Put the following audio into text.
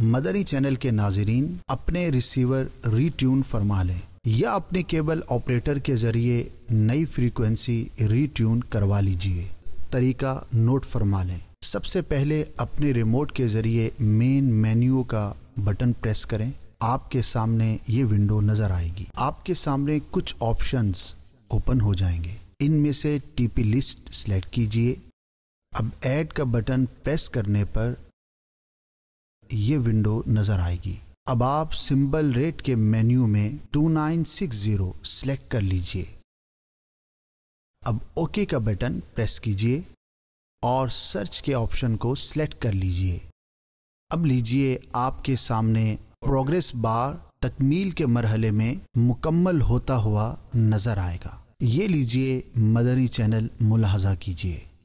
मदरी channel के नाजरीन अपने रिसीवर रीट्यून फरमा लें या अपने केबल ऑपरेटर के ज़रिए नई फ्रीक्वेंसी रीट्यून करवा लीजिए तरीका नोट फरमा लें सबसे पहले अपने रिमोट के ज़रिए मेन मेन्यू का बटन प्रेस करें आपके सामने ये विंडो नज़र आएगी आपके सामने कुछ ऑप्शंस ओपन हो जाएंगे इनमें से टीपी लिस्ट सेलेक्ट कीजिए अब ऐड का बटन प्रेस करने पर ये विंडो नज़र आएगी अब आप सिंबल रेट के मेन्यू में 2960 सिलेक्ट कर लीजिए अब ओके का बटन प्रेस कीजिए और सर्च के ऑप्शन को सिलेक्ट कर लीजिए अब लीजिए आपके सामने प्रोग्रेस बार तकमील के मरहले में मुकम्मल होता हुआ नज़र आएगा ये लीजिए मदनी चैनल मुलाजा कीजिए